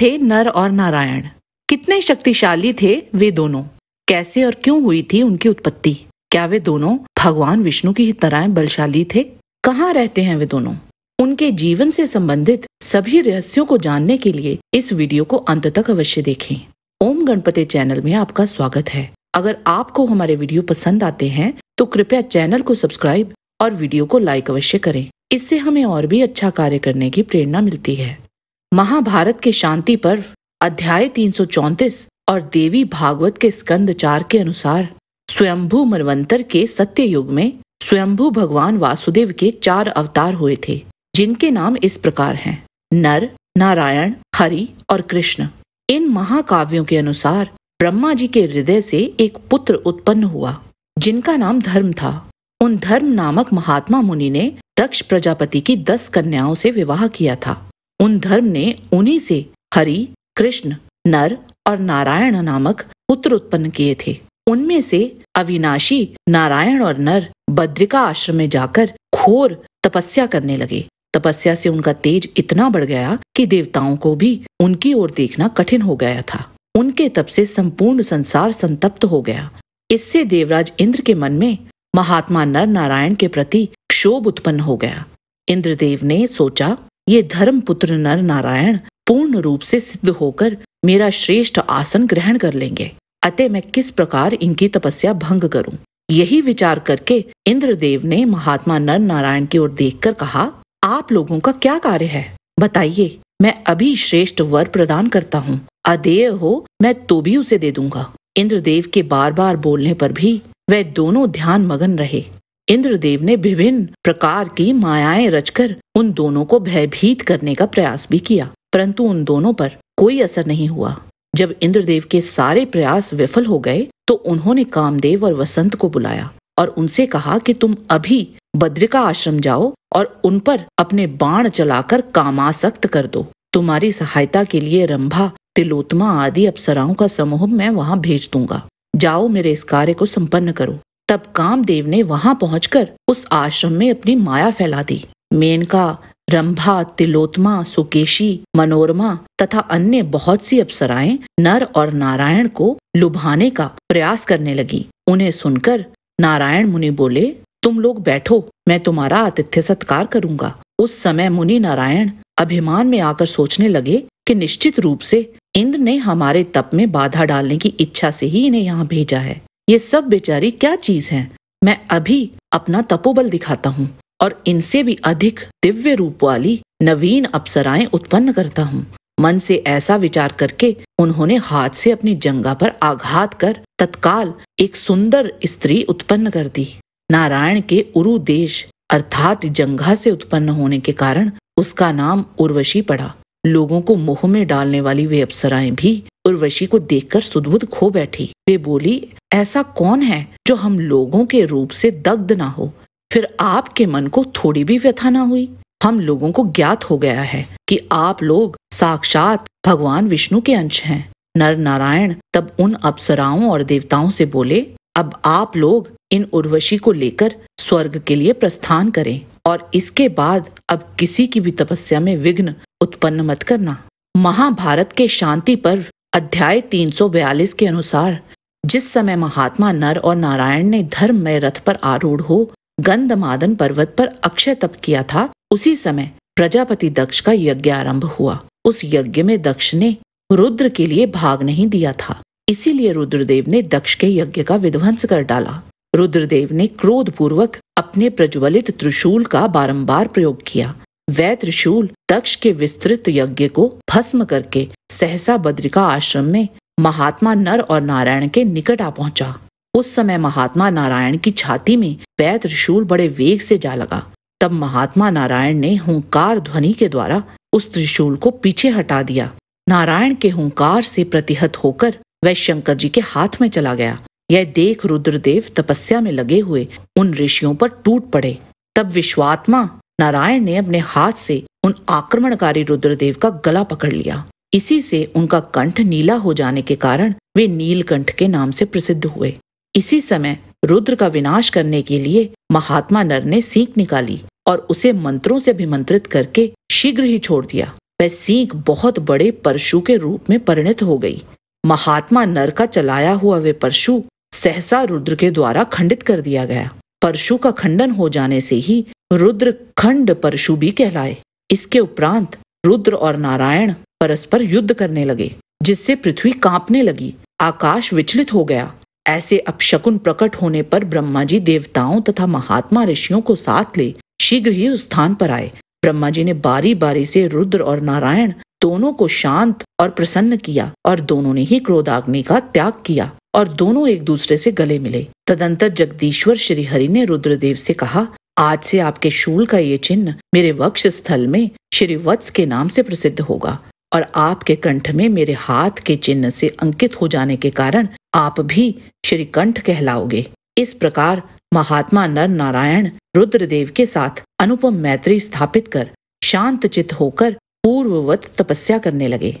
थे नर और नारायण कितने शक्तिशाली थे वे दोनों कैसे और क्यों हुई थी उनकी उत्पत्ति क्या वे दोनों भगवान विष्णु की ही तरह बलशाली थे कहाँ रहते हैं वे दोनों उनके जीवन से संबंधित सभी रहस्यों को जानने के लिए इस वीडियो को अंत तक अवश्य देखें ओम गणपति चैनल में आपका स्वागत है अगर आपको हमारे वीडियो पसंद आते हैं तो कृपया चैनल को सब्सक्राइब और वीडियो को लाइक अवश्य करें इससे हमें और भी अच्छा कार्य करने की प्रेरणा मिलती है महाभारत के शांति पर्व अध्याय तीन और देवी भागवत के स्कंद चार के अनुसार स्वयंभू मनवंतर के सत्य युग में स्वयंभू भगवान वासुदेव के चार अवतार हुए थे जिनके नाम इस प्रकार हैं नर नारायण हरि और कृष्ण इन महाकाव्यों के अनुसार ब्रह्मा जी के हृदय से एक पुत्र उत्पन्न हुआ जिनका नाम धर्म था उन धर्म नामक महात्मा मुनि ने दक्ष प्रजापति की दस कन्याओं से विवाह किया था उन धर्म ने उन्हीं से हरि कृष्ण नर और नारायण नामक पुत्र उत्पन्न किए थे उनमें से अविनाशी नारायण और नर बद्रिका आश्रम में जाकर खोर तपस्या करने लगे तपस्या से उनका तेज इतना बढ़ गया कि देवताओं को भी उनकी ओर देखना कठिन हो गया था उनके तप से संपूर्ण संसार संतप्त हो गया इससे देवराज इंद्र के मन में महात्मा नर नारायण के प्रति क्षोभ उत्पन्न हो गया इंद्रदेव ने सोचा ये पुत्र नर नारायण पूर्ण रूप से सिद्ध होकर मेरा श्रेष्ठ आसन ग्रहण कर लेंगे अतः मैं किस प्रकार इनकी तपस्या भंग करूं यही विचार करके इंद्रदेव ने महात्मा नर नारायण की ओर देखकर कहा आप लोगों का क्या कार्य है बताइए मैं अभी श्रेष्ठ वर प्रदान करता हूँ अदेय हो मैं तो भी उसे दे दूंगा इंद्रदेव के बार बार बोलने पर भी वे दोनों ध्यान मगन रहे इंद्रदेव ने विभिन्न प्रकार की मायाएं रचकर उन दोनों को भयभीत करने का प्रयास भी किया परंतु उन दोनों पर कोई असर नहीं हुआ जब इंद्रदेव के सारे प्रयास विफल हो गए तो उन्होंने कामदेव और वसंत को बुलाया और उनसे कहा कि तुम अभी बद्रिका आश्रम जाओ और उन पर अपने बाण चलाकर कामासक्त कर दो तुम्हारी सहायता के लिए रंभा तिलोत्मा आदि अप्सराओं का समूह मैं वहां भेज दूंगा जाओ मेरे इस कार्य को संपन्न करो तब कामदेव ने वहां पहुंचकर उस आश्रम में अपनी माया फैला दी मेनका रंभा तिलोत्मा सुकेशी मनोरमा तथा अन्य बहुत सी अप्सराएं नर और नारायण को लुभाने का प्रयास करने लगी उन्हें सुनकर नारायण मुनि बोले तुम लोग बैठो मैं तुम्हारा आतिथ्य सत्कार करूंगा उस समय मुनि नारायण अभिमान में आकर सोचने लगे कि निश्चित रूप से इंद्र ने हमारे तप में बाधा डालने की इच्छा से ही इन्हें यहाँ भेजा है ये सब बेचारी क्या चीज है मैं अभी अपना तपोबल दिखाता हूँ और इनसे भी अधिक दिव्य रूप वाली नवीन अप्सराएं उत्पन्न करता हूँ मन से ऐसा विचार करके उन्होंने हाथ से अपनी जंगा पर आघात कर तत्काल एक सुंदर स्त्री उत्पन्न कर दी नारायण के उरु देश अर्थात जंगा से उत्पन्न होने के कारण उसका नाम उर्वशी पड़ा लोगों को मुंह में डालने वाली वे अप्सराएं भी उर्वशी को देखकर सुदबुद खो बैठी वे बोली ऐसा कौन है जो हम लोगों के रूप से दग्ध ना हो फिर आपके मन को थोड़ी भी व्यथा ना हुई हम लोगों को ज्ञात हो गया है कि आप लोग साक्षात भगवान विष्णु के अंश हैं नर नारायण तब उन अप्सराओं और देवताओं से बोले अब आप लोग इन उर्वशी को लेकर स्वर्ग के लिए प्रस्थान करें और इसके बाद अब किसी की भी तपस्या में विघ्न उत्पन्न मत करना महाभारत के शांति पर्व अध्याय 342 के अनुसार जिस समय महात्मा नर और नारायण ने धर्म में रथ पर आरूढ़ हो गंधमादन पर्वत पर अक्षय तप किया था उसी समय प्रजापति दक्ष का यज्ञ आरंभ हुआ उस यज्ञ में दक्ष ने रुद्र के लिए भाग नहीं दिया था इसीलिए रुद्रदेव ने दक्ष के यज्ञ का विध्वंस कर डाला रुद्रदेव ने क्रोध पूर्वक अपने प्रज्वलित त्रिशूल का बारंबार प्रयोग किया वह त्रिशूल दक्ष के विस्तृत यज्ञ को भस्म करके सहसा बद्रिका आश्रम में महात्मा नर और नारायण के निकट आ पहुंचा उस समय महात्मा नारायण की छाती में वह त्रिशूल बड़े वेग से जा लगा तब महात्मा नारायण ने हुंकार ध्वनि के द्वारा उस त्रिशूल को पीछे हटा दिया नारायण के हुंकार से प्रतिहत होकर वह शंकर जी के हाथ में चला गया यह देख रुद्रदेव तपस्या में लगे हुए उन ऋषियों पर टूट पड़े तब विश्वात्मा नारायण ने अपने हाथ से उन आक्रमणकारी रुद्रदेव का गला पकड़ लिया इसी से उनका कंठ नीला हो जाने के कारण वे नीलकंठ के नाम से प्रसिद्ध हुए इसी समय रुद्र का विनाश करने के लिए महात्मा नर ने सीख निकाली और उसे मंत्रों से अभिमंत्रित करके शीघ्र ही छोड़ दिया वह सीख बहुत बड़े परशु के रूप में परिणत हो गई महात्मा नर का चलाया हुआ वे परशु सहसा रुद्र के द्वारा खंडित कर दिया गया परशु का खंडन हो जाने से ही रुद्र खंड परशु भी कहलाए इसके उपरांत रुद्र और नारायण परस्पर युद्ध करने लगे जिससे पृथ्वी कांपने लगी आकाश विचलित हो गया ऐसे अपशकुन प्रकट होने पर ब्रह्मा जी देवताओं तथा महात्मा ऋषियों को साथ ले शीघ्र ही उस स्थान पर आए ब्रह्मा जी ने बारी बारी से रुद्र और नारायण दोनों को शांत और प्रसन्न किया और दोनों ने ही क्रोधाग्नि का त्याग किया और दोनों एक दूसरे से गले मिले तदंतर जगदीश्वर श्रीहरि ने रुद्रदेव से कहा आज से आपके शूल का ये चिन्ह मेरे वक्ष स्थल में श्री वत्स के नाम से प्रसिद्ध होगा और आपके कंठ में मेरे हाथ के चिन्ह से अंकित हो जाने के कारण आप भी श्री कंठ कहलाओगे इस प्रकार महात्मा नर नारायण रुद्रदेव के साथ अनुपम मैत्री स्थापित कर शांत चित होकर पूर्ववत तपस्या करने लगे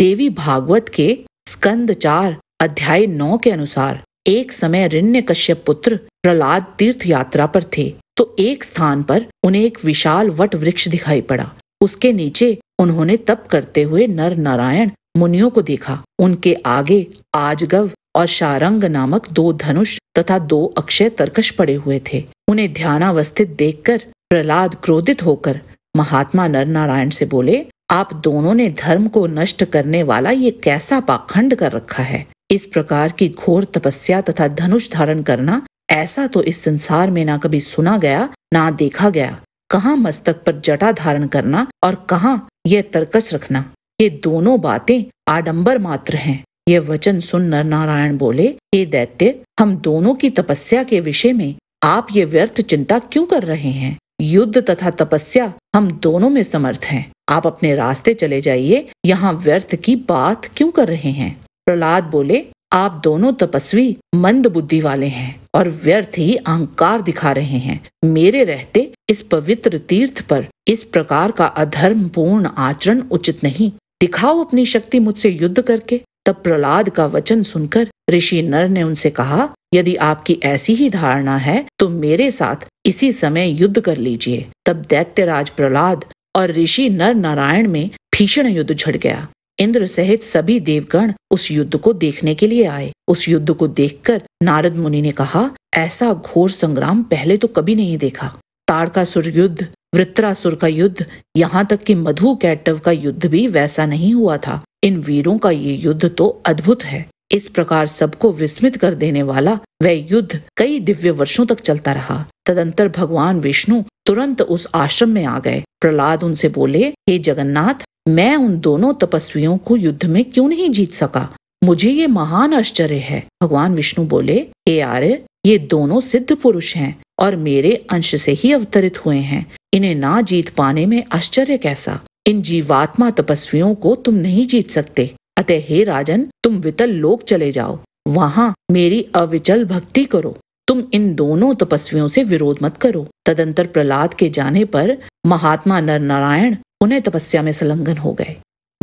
देवी भागवत के स्कंद चार अध्याय नौ के अनुसार एक समय रिण्य कश्यप पुत्र प्रहलाद तीर्थ यात्रा पर थे तो एक स्थान पर उन्हें एक विशाल वट वृक्ष दिखाई पड़ा उसके नीचे उन्होंने तप करते हुए नर नारायण मुनियों को देखा उनके आगे आजगव और शारंग नामक दो धनुष तथा दो अक्षय तर्कश पड़े हुए थे उन्हें ध्यानावस्थित देखकर प्रहलाद क्रोधित होकर महात्मा नर नारायण से बोले आप दोनों ने धर्म को नष्ट करने वाला ये कैसा पाखंड कर रखा है इस प्रकार की घोर तपस्या तथा धनुष धारण करना ऐसा तो इस संसार में ना कभी सुना गया ना देखा गया कहाँ मस्तक पर जटा धारण करना और कहाँ यह तर्कस रखना ये दोनों बातें आडंबर मात्र हैं यह वचन सुन नर नारायण बोले हे दैत्य हम दोनों की तपस्या के विषय में आप ये व्यर्थ चिंता क्यों कर रहे हैं युद्ध तथा तपस्या हम दोनों में समर्थ हैं आप अपने रास्ते चले जाइए यहाँ व्यर्थ की बात क्यों कर रहे हैं प्रहलाद बोले आप दोनों तपस्वी मंद बुद्धि वाले हैं और व्यर्थ ही अहंकार दिखा रहे हैं मेरे रहते इस पवित्र तीर्थ पर इस प्रकार का अधर्म पूर्ण आचरण उचित नहीं दिखाओ अपनी शक्ति मुझसे युद्ध करके तब प्रहलाद का वचन सुनकर ऋषि नर ने उनसे कहा यदि आपकी ऐसी ही धारणा है तो मेरे साथ इसी समय युद्ध कर लीजिए तब दैत्यराज प्रहलाद और ऋषि नर नारायण में भीषण युद्ध झड़ गया इंद्र सहित सभी देवगण उस युद्ध को देखने के लिए आए उस युद्ध को देखकर नारद मुनि ने कहा ऐसा घोर संग्राम पहले तो कभी नहीं देखा सुर युद्ध वृत्रासुर का युद्ध यहाँ तक कि मधु कैटव का युद्ध भी वैसा नहीं हुआ था इन वीरों का ये युद्ध तो अद्भुत है इस प्रकार सबको विस्मित कर देने वाला वह युद्ध कई दिव्य वर्षों तक चलता रहा तदंतर भगवान विष्णु तुरंत उस आश्रम में आ गए प्रहलाद उनसे बोले हे जगन्नाथ मैं उन दोनों तपस्वियों को युद्ध में क्यों नहीं जीत सका मुझे ये महान आश्चर्य है भगवान विष्णु बोले हे आर्य ये दोनों सिद्ध पुरुष हैं और मेरे अंश से ही अवतरित हुए हैं इन्हें ना जीत पाने में आश्चर्य कैसा इन जीवात्मा तपस्वियों को तुम नहीं जीत सकते अतः हे राजन तुम वितल लोक चले जाओ वहाँ मेरी अविचल भक्ति करो तुम इन दोनों तपस्वियों से विरोध मत करो तदंतर प्रहलाद के जाने पर महात्मा नर नारायण पुनः तपस्या में संलग्न हो गए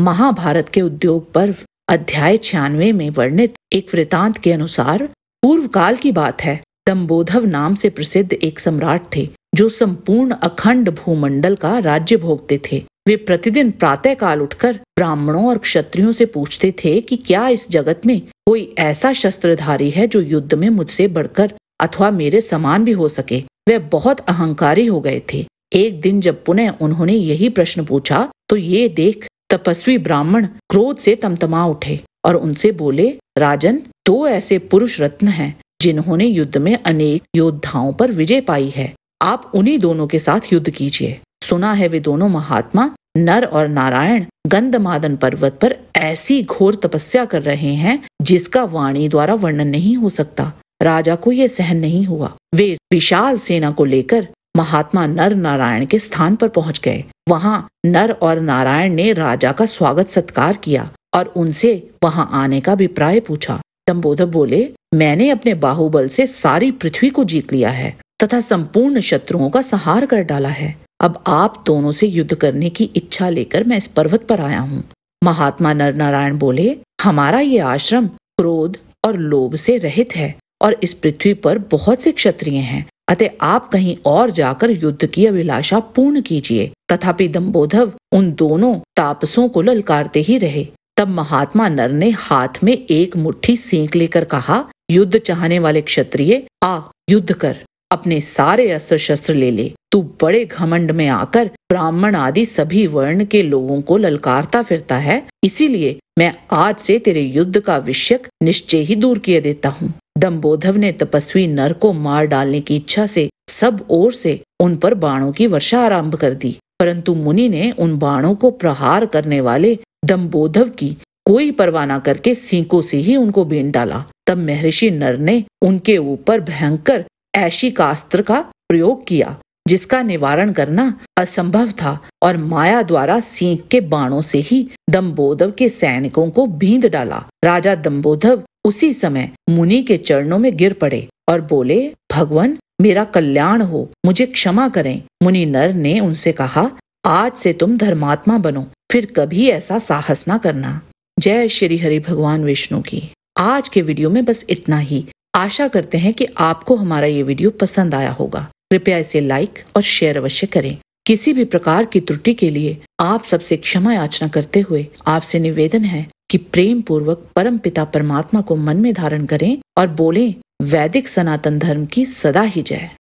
महाभारत के उद्योग पर्व अध्याय छियानवे में वर्णित एक वृतांत के अनुसार पूर्व काल की बात है दम्बोधव नाम से प्रसिद्ध एक सम्राट थे जो संपूर्ण अखंड भूमंडल का राज्य भोगते थे वे प्रतिदिन प्रातः काल उठकर ब्राह्मणों और क्षत्रियों से पूछते थे कि क्या इस जगत में कोई ऐसा शस्त्रधारी है जो युद्ध में मुझसे बढ़कर अथवा मेरे समान भी हो सके वे बहुत अहंकारी हो गए थे एक दिन जब पुनः उन्होंने यही प्रश्न पूछा तो ये देख तपस्वी ब्राह्मण क्रोध से तमतमा उठे और उनसे बोले राजन दो ऐसे पुरुष रत्न हैं जिन्होंने युद्ध में अनेक योद्धाओं पर विजय पाई है आप उन्हीं दोनों के साथ युद्ध कीजिए सुना है वे दोनों महात्मा नर और नारायण गंधमादन पर्वत पर ऐसी घोर तपस्या कर रहे हैं जिसका वाणी द्वारा वर्णन नहीं हो सकता राजा को यह सहन नहीं हुआ वे विशाल सेना को लेकर महात्मा नर नारायण के स्थान पर पहुंच गए वहां नर और नारायण ने राजा का स्वागत सत्कार किया और उनसे वहां आने का अभिप्राय पूछा दम्बोधर बोले मैंने अपने बाहुबल से सारी पृथ्वी को जीत लिया है तथा संपूर्ण शत्रुओं का सहार कर डाला है अब आप दोनों से युद्ध करने की इच्छा लेकर मैं इस पर्वत पर आया हूँ महात्मा नर नारायण बोले हमारा ये आश्रम क्रोध और लोभ से रहित है और इस पृथ्वी पर बहुत से क्षत्रिय हैं अतः आप कहीं और जाकर युद्ध की अभिलाषा पूर्ण कीजिए तथापि दम्बोधव उन दोनों तापसों को ललकारते ही रहे तब महात्मा नर ने हाथ में एक मुट्ठी सेंक लेकर कहा युद्ध चाहने वाले क्षत्रिय आ युद्ध कर अपने सारे अस्त्र शस्त्र ले ले तू बड़े घमंड में आकर ब्राह्मण आदि सभी वर्ण के लोगों को ललकारता फिरता है इसीलिए मैं आज से तेरे युद्ध का विषयक निश्चय ही दूर किए देता हूँ दम्बोधव ने तपस्वी नर को मार डालने की इच्छा से सब ओर से उन पर बाणों की वर्षा आरंभ कर दी परंतु मुनि ने उन बाणों को प्रहार करने वाले दम्बोधव की कोई परवाह न करके सीको से ही उनको बीन डाला तब महर्षि नर ने उनके ऊपर भयंकर ऐशी कास्त्र का प्रयोग किया जिसका निवारण करना असंभव था और माया द्वारा सिंह के बाणों से ही दम्बोधव के सैनिकों को बींद डाला राजा दम्बोधव उसी समय मुनि के चरणों में गिर पड़े और बोले भगवान मेरा कल्याण हो मुझे क्षमा करें मुनि नर ने उनसे कहा आज से तुम धर्मात्मा बनो फिर कभी ऐसा साहस ना करना जय श्री हरि भगवान विष्णु की आज के वीडियो में बस इतना ही आशा करते हैं कि आपको हमारा ये वीडियो पसंद आया होगा कृपया इसे लाइक और शेयर अवश्य करें किसी भी प्रकार की त्रुटि के लिए आप सबसे क्षमा याचना करते हुए आपसे निवेदन है कि प्रेम पूर्वक परम पिता परमात्मा को मन में धारण करें और बोले वैदिक सनातन धर्म की सदा ही जय